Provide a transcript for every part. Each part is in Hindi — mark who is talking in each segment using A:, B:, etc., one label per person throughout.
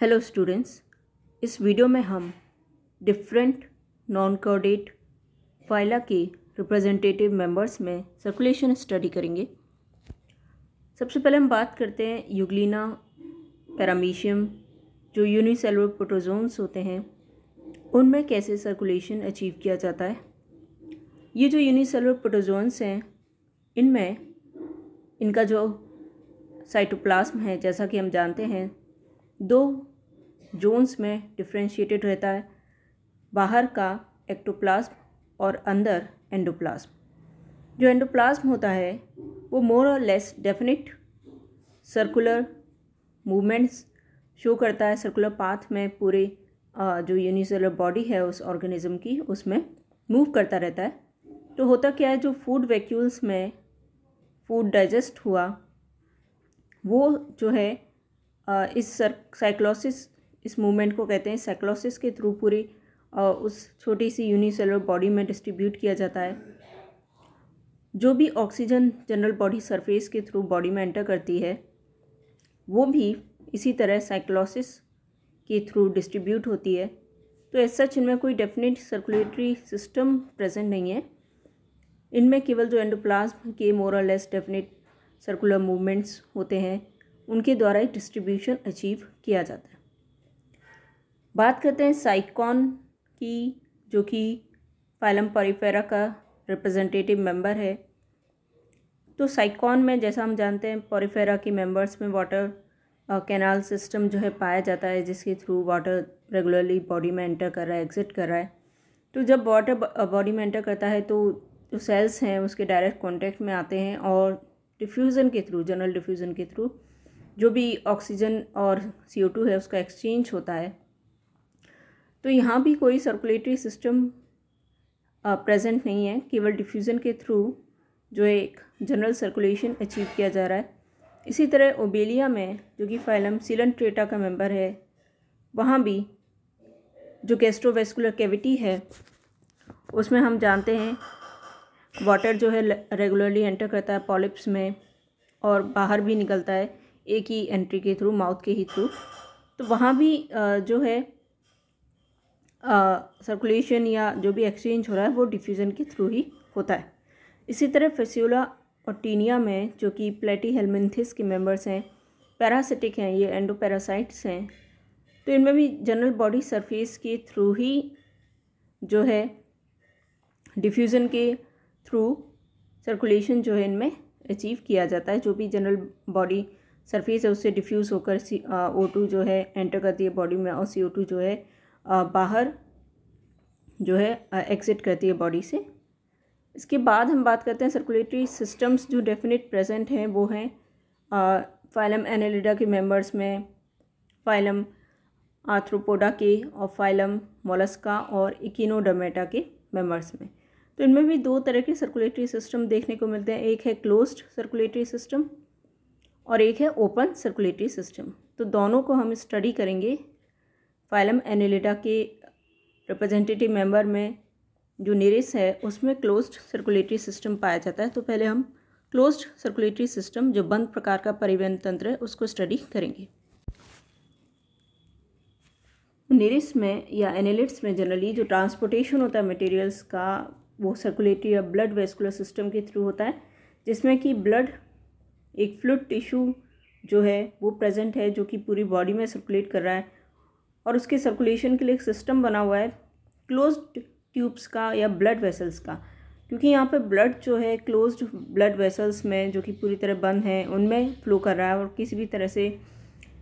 A: हेलो स्टूडेंट्स इस वीडियो में हम डिफरेंट नॉन कॉर्डेट फाइला के रिप्रेजेंटेटिव मेंबर्स में सर्कुलेशन स्टडी करेंगे सबसे पहले हम बात करते हैं यूगलिना पैरामीशियम जो यूनिसेलुलर प्रोटोजोन्स होते हैं उनमें कैसे सर्कुलेशन अचीव किया जाता है ये जो यूनिसेलुलर प्रोटोजोन्स हैं इनमें इनका जो साइटोप्लाज्म है जैसा कि हम जानते हैं दो जोन्स में डिफ्रेंशिएटेड रहता है बाहर का एक्टोप्लाज्म और अंदर एंडोप्लाज्म जो एंडोप्लाज्म होता है वो मोर और less definite circular movements show करता है सर्कुलर पाथ में पूरे जो यूनिसेलर बॉडी है उस ऑर्गेनिज्म की उसमें मूव करता रहता है तो होता क्या है जो फूड वैक्यूल्स में फूड डाइजेस्ट हुआ वो जो है इस साइक्लोसिस इस मूवमेंट को कहते हैं साइक्लोसिस के थ्रू पूरी उस छोटी सी यूनिसेलर बॉडी में डिस्ट्रीब्यूट किया जाता है जो भी ऑक्सीजन जनरल बॉडी सरफेस के थ्रू बॉडी में एंटर करती है वो भी इसी तरह साइक्लोसिस के थ्रू डिस्ट्रीब्यूट होती है तो एज सच इनमें कोई डेफिनेट सर्कुलेटरी सिस्टम प्रेजेंट नहीं है इनमें केवल जो एंडोप्लाज्म के more or less definite circular movements होते हैं उनके द्वारा ही डिस्ट्रीब्यूशन अचीव किया जाता है बात करते हैं साइकॉन की जो कि फाइलम पॉरीफेरा का रिप्रेजेंटेटिव मेंबर है तो साइकॉन में जैसा हम जानते हैं पॉरीफेरा के मेंबर्स में वाटर कैनाल सिस्टम जो है पाया जाता है जिसके थ्रू वाटर रेगुलरली बॉडी में एंटर कर रहा है एग्जिट कर रहा है तो जब वाटर बॉडी में एंटर करता है तो जो सेल्स हैं उसके डायरेक्ट कॉन्टैक्ट में आते हैं और डिफ्यूज़न के थ्रू जनरल डिफ्यूज़न के थ्रू जो भी ऑक्सीजन और सी ओ टू है उसका एक्सचेंज होता है तो यहाँ भी कोई सर्कुलेटरी सिस्टम प्रेजेंट नहीं है केवल डिफ्यूज़न के थ्रू जो एक जनरल सर्कुलेशन अचीव किया जा रहा है इसी तरह ओबेलिया में जो कि फाइलम सीलन ट्रेटा का मेंबर है वहाँ भी जो गैस्ट्रोवेस्कुलर कैविटी है उसमें हम जानते हैं वाटर जो है रेगुलरली एंटर करता है पॉलिप्स में और बाहर भी निकलता है एक ही एंट्री के थ्रू माउथ के ही थ्रू तो वहाँ भी जो है सर्कुलेशन या जो भी एक्सचेंज हो रहा है वो डिफ्यूज़न के थ्रू ही होता है इसी तरह फेस्यूला और टीनिया में जो कि प्लेटी हेलमिंथिस के मेंबर्स हैं पैरासिटिक हैं ये एंडोपैरासाइट्स हैं तो इनमें भी जनरल बॉडी सरफेस के थ्रू ही जो है डिफ्यूज़न के थ्रू सर्कुलेशन जो है इनमें अचीव किया जाता है जो भी जनरल बॉडी सरफेस है उससे डिफ्यूज़ होकर सी ओ टू जो है एंटर करती है बॉडी में और सी ओ टू जो है बाहर जो है एग्ज़िट करती है बॉडी से इसके बाद हम बात करते हैं सर्कुलेटरी सिस्टम्स जो डेफिनेट प्रेजेंट हैं वो हैं फाइलम एनालिडा के मेंबर्स में फाइलम आर्थ्रोपोडा के और फाइलम मोलस्का और इकिनोडमेटा के मेंबर्स में तो इनमें भी दो तरह के सर्कुलेटरी सिस्टम देखने को मिलते हैं एक है क्लोज्ड सर्कुलेटरी सिस्टम और एक है ओपन सर्कुलेटरी सिस्टम तो दोनों को हम स्टडी करेंगे फाइलम एनुलेटा के रिप्रेजेंटेटिव मेंबर में जो निरेस है उसमें क्लोज्ड सर्कुलेटरी सिस्टम पाया जाता है तो पहले हम क्लोज्ड सर्कुलेटरी सिस्टम जो बंद प्रकार का परिवहन तंत्र है उसको स्टडी करेंगे निरिस में या एनिलिट्स में जनरली जो ट्रांसपोर्टेशन होता है मटेरियल्स का वो सर्कुलेटरी या ब्लड वेस्कुलर सिस्टम के थ्रू होता है जिसमें कि ब्लड एक फ्लूड टिश्यू जो है वो प्रेजेंट है जो कि पूरी बॉडी में सर्कुलेट कर रहा है और उसके सर्कुलेशन के लिए एक सिस्टम बना हुआ है क्लोज ट्यूब्स का या ब्लड वेसल्स का क्योंकि यहाँ पे ब्लड जो है क्लोज्ड ब्लड वेसल्स में जो कि पूरी तरह बंद हैं उनमें फ्लो कर रहा है और किसी भी तरह से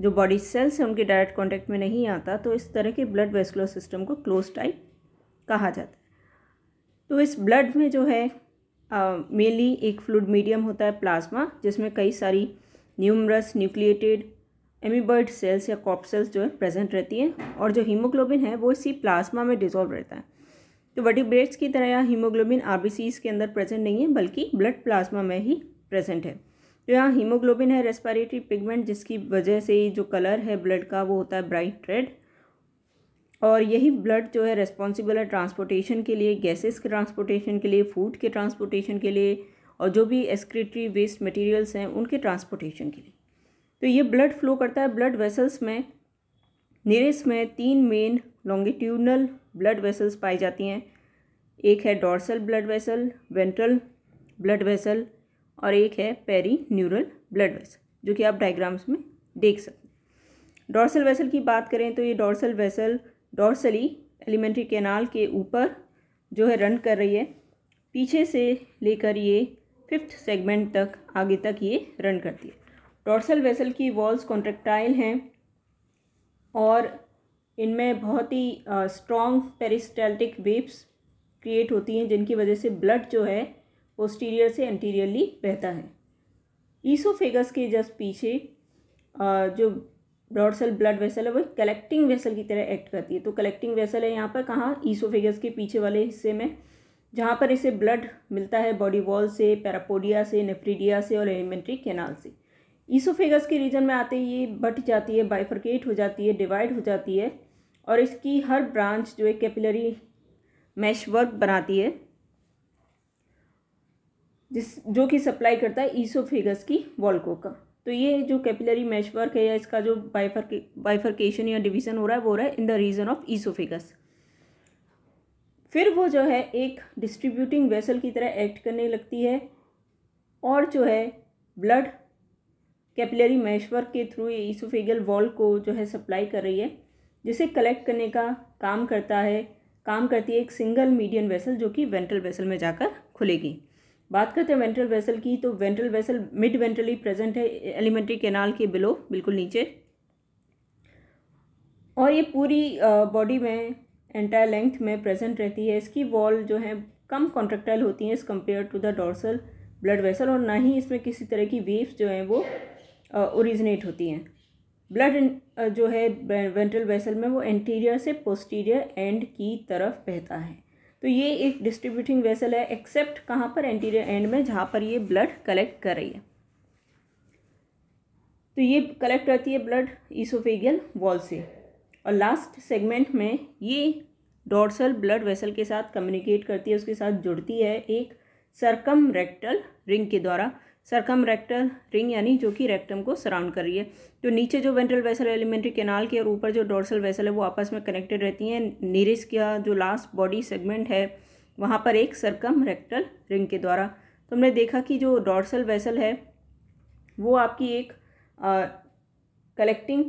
A: जो बॉडी सेल्स हैं उनके डायरेक्ट कॉन्टैक्ट में नहीं आता तो इस तरह के ब्लड वेस्कुलर सिस्टम को क्लोज टाइप कहा जाता है तो इस ब्लड में जो है मेनली एक फ्लूड मीडियम होता है प्लाज्मा जिसमें कई सारी न्यूमरस न्यूक्लिएटेड एमीबर्ड सेल्स या कॉप सेल्स जो है प्रेजेंट रहती हैं और जो हीमोग्लोबिन है वो इसी प्लाज्मा में डिजॉल्व रहता है तो वर्टिब्रेट्स की तरह यहाँ हीमोग्लोबिन आर के अंदर प्रेजेंट नहीं है बल्कि ब्लड प्लाज्मा में ही प्रेजेंट है तो यहाँ हीमोग्लोबिन है रेस्पायरेटरी पिगमेंट जिसकी वजह से जो कलर है ब्लड का वो होता है ब्राइट रेड और यही ब्लड जो है रेस्पॉन्सिबल है ट्रांसपोर्टेशन के लिए गैसेस के ट्रांसपोर्टेशन के लिए फूड के ट्रांसपोर्टेशन के लिए और जो भी एक्सक्रेटरी वेस्ट मटेरियल्स हैं उनके ट्रांसपोर्टेशन के लिए तो ये ब्लड फ्लो करता है ब्लड वेसल्स में नीरेस में तीन मेन लॉन्गिट्यूडनल ब्लड वेसल्स पाई जाती हैं एक है dorsal blood vessel ventral blood vessel और एक है पेरी न्यूरल ब्लड वेसल जो कि आप डायग्राम्स में देख सकते हैं डॉर्सल वेसल की बात करें तो ये dorsal vessel dorsally alimentary canal के ऊपर जो है रन कर रही है पीछे से लेकर ये फिफ्थ सेगमेंट तक आगे तक ये रन करती है डॉर्सल वेसल की वॉल्स कॉन्ट्रेक्टाइल हैं और इनमें बहुत ही स्ट्रॉन्ग पेरिस्टैल्टिक वेव्स क्रिएट होती हैं जिनकी वजह से ब्लड जो है पोस्टीरियर से एंटीरियरली बहता है ईसोफेगस के जस्ट पीछे आ, जो ब्रॉड सेल ब्लड वेसल है वो कलेक्टिंग वेसल की तरह एक्ट करती है तो कलेक्टिंग वेसल है यहाँ पर कहाँ ईसोफेगस के पीछे वाले हिस्से में जहाँ पर इसे ब्लड मिलता है बॉडी वॉल से पैरापोडिया से नेफ्रीडिया से और एलिमेंट्री कैनाल से ईसोफेगस के रीजन में आते ये बट जाती है बाइफर्केट हो जाती है डिवाइड हो जाती है और इसकी हर ब्रांच जो है कैपिलरी मैशवर्क बनाती है जिस जो कि सप्लाई करता है ईसोफेगस की वॉल्को का तो ये जो कैपिलरी मैशवर्क है या इसका जो बाइफरके बाइफरकेशन या डिवीज़न हो रहा है वो हो रहा है in the region of oesophagus फिर वो जो है एक डिस्ट्रीब्यूटिंग वेसल की तरह एक्ट करने लगती है और जो है ब्लड कैपिलरी मैशवर्क के थ्रू ये ईसोफेगल वॉल को जो है सप्लाई कर रही है जिसे कलेक्ट करने का काम करता है काम करती है एक सिंगल मीडियन वेसल जो कि वेंट्रल वेसल में जाकर खुलेगी बात करते हैं वेंट्रल वेसल की तो ventral vessel mid ventrally present है एलिमेंट्री कैनाल के बिलो बिल्कुल नीचे और ये पूरी बॉडी में एंटायर लेंथ में प्रेजेंट रहती है इसकी वॉल जो है कम कॉन्ट्रेक्टाइल होती हैं as compare to the dorsal blood vessel और ना ही इसमें किसी तरह की वेव्स जो हैं वो ओरिजिनेट होती हैं ब्लड जो है वेंट्रल वेसल में वो एंटीरियर से पोस्टीरियर एंड की तरफ बहता है तो ये एक डिस्ट्रीब्यूटिंग वेसल है एक्सेप्ट कहाँ पर एंटीरियर एंड में जहाँ पर ये ब्लड कलेक्ट कर रही है तो ये कलेक्ट करती है ब्लड ईसोफेगियल वॉल से और लास्ट सेगमेंट में ये डॉर्सल ब्लड वेसल के साथ कम्युनिकेट करती है उसके साथ जुड़ती है एक सरकम रेक्टल रिंग के द्वारा सरकम रेक्टल रिंग यानी जो कि रेक्टम को सराउंड कर रही है जो तो नीचे जो वेंट्रल वेसल एलिमेंट्री केनाल की और ऊपर जो डोर्सल वेसल है वो आपस में कनेक्टेड रहती हैं नीरिस का जो लास्ट बॉडी सेगमेंट है वहाँ पर एक सरकम रेक्टल रिंग के द्वारा तो हमने देखा कि जो डोर्सल वेसल है वो आपकी एक कलेक्टिंग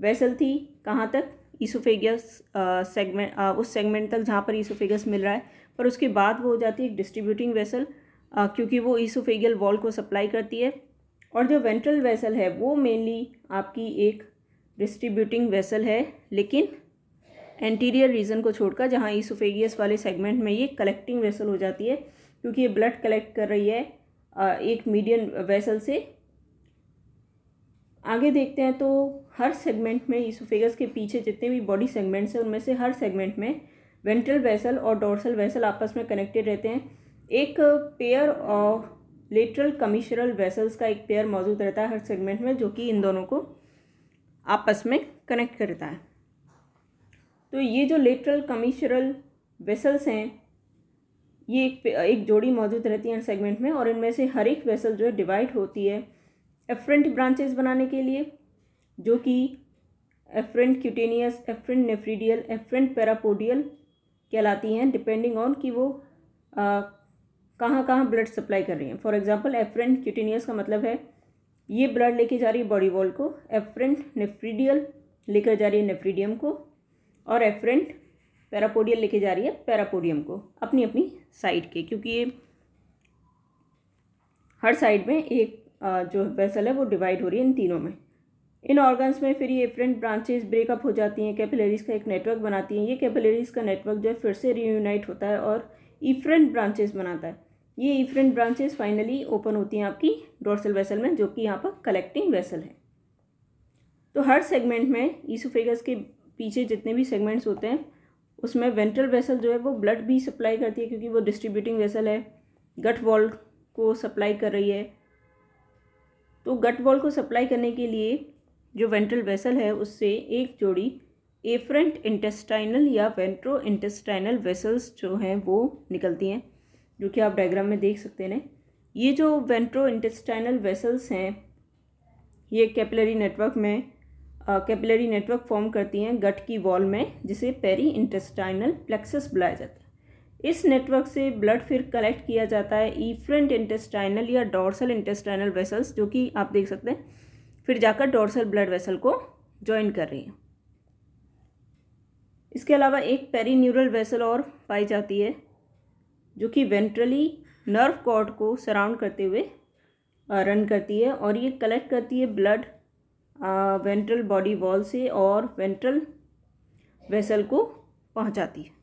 A: वेसल थी कहाँ तक ईसोफेगस सेगमेंट उस सेगमेंट तक जहाँ पर ईसोफेगस मिल रहा है पर उसके बाद वो हो जाती है एक डिस्ट्रीब्यूटिंग वेसल क्योंकि वो ईसोफेगियल वॉल को सप्लाई करती है और जो वेंट्रल वेसल है वो मेनली आपकी एक डिस्ट्रीब्यूटिंग वेसल है लेकिन एंटीरियर रीजन को छोड़कर जहाँ ईसोफेगियस वाले सेगमेंट में ये कलेक्टिंग वेसल हो जाती है क्योंकि ये ब्लड कलेक्ट कर रही है एक मीडियन वेसल से आगे देखते हैं तो हर सेगमेंट में ईसोफेगस के पीछे जितने भी बॉडी सेगमेंट्स हैं उनमें से हर सेगमेंट में वेंट्रल वेसल और डोर्सल वेसल आपस में कनेक्टेड रहते हैं एक pair of lateral commissural vessels का एक पेयर मौजूद रहता है हर सेगमेंट में जो कि इन दोनों को आपस में कनेक्ट करता है तो ये जो लेटरल कमीशरल वेसल्स हैं ये एक एक जोड़ी मौजूद रहती है हर सेगमेंट में और इनमें से हर एक वेसल जो है डिवाइड होती है एफरेंट ब्रांचेस बनाने के लिए जो कि efferent cutaneous efferent nephridial efferent parapodial कहलाती हैं डिपेंडिंग ऑन कि वो कहाँ कहाँ ब्लड सप्लाई कर रही हैं फॉर एग्जाम्पल एफरेंट क्यूटीनियस का मतलब है ये ब्लड लेके जा रही है बॉडी वॉल को एफरेंट नेफ्रीडियल लेकर जा रही है नेफ्रीडियम को और एफरेंट पैरापोडियल लेके जा रही है पैरापोडियम को अपनी अपनी साइड के क्योंकि ये हर साइड में एक जो वेसल है वो डिवाइड हो रही है इन तीनों में इन ऑर्गन्स में फिर ये एफरेंट ब्रांचेज ब्रेकअप हो जाती हैं कैपिलरीज का एक नेटवर्क बनाती हैं ये कैपिलरीज का नेटवर्क जो है फिर से रीयूनाइट होता है और इफ्रेंट ब्रांचेज बनाता है ये इफरेंट ब्रांचेस फाइनली ओपन होती हैं आपकी डोरसल वेसल में जो कि यहाँ पर कलेक्टिंग वेसल है तो हर सेगमेंट में ईसोफेगस के पीछे जितने भी सेगमेंट्स होते हैं उसमें वेंट्रल वेसल जो है वो ब्लड भी सप्लाई करती है क्योंकि वो डिस्ट्रीब्यूटिंग वेसल है गट वॉल को सप्लाई कर रही है तो गट वॉल को सप्लाई करने के लिए जो वेंट्रल वेसल है उससे एक जोड़ी एफरेंट इंटेस्टाइनल या वेंट्रो इंटेस्टाइनल वेसल्स जो हैं वो निकलती हैं जो कि आप डायग्राम में देख सकते हैं ये जो वेंट्रो इंटेस्टाइनल वेसल्स हैं ये कैपिलरी नेटवर्क में कैपिलरी नेटवर्क फॉर्म करती हैं गट की वॉल में जिसे पेरी इंटेस्टाइनल प्लेक्सस बुलाया जाता है इस नेटवर्क से ब्लड फिर कलेक्ट किया जाता है ईफ्रंट इंटेस्टाइनल या डॉर्सल इंटेस्टाइनल वेसल्स जो कि आप देख सकते हैं फिर जाकर डॉर्सल ब्लड वेसल को ज्वाइन कर रही है इसके अलावा एक पेरी न्यूरल वेसल और पाई जाती है जो कि वेंट्रली नर्व कॉर्ड को सराउंड करते हुए रन करती है और ये कलेक्ट करती है ब्लड वेंट्रल बॉडी वॉल से और वेंट्रल वेसल को पहुंचाती है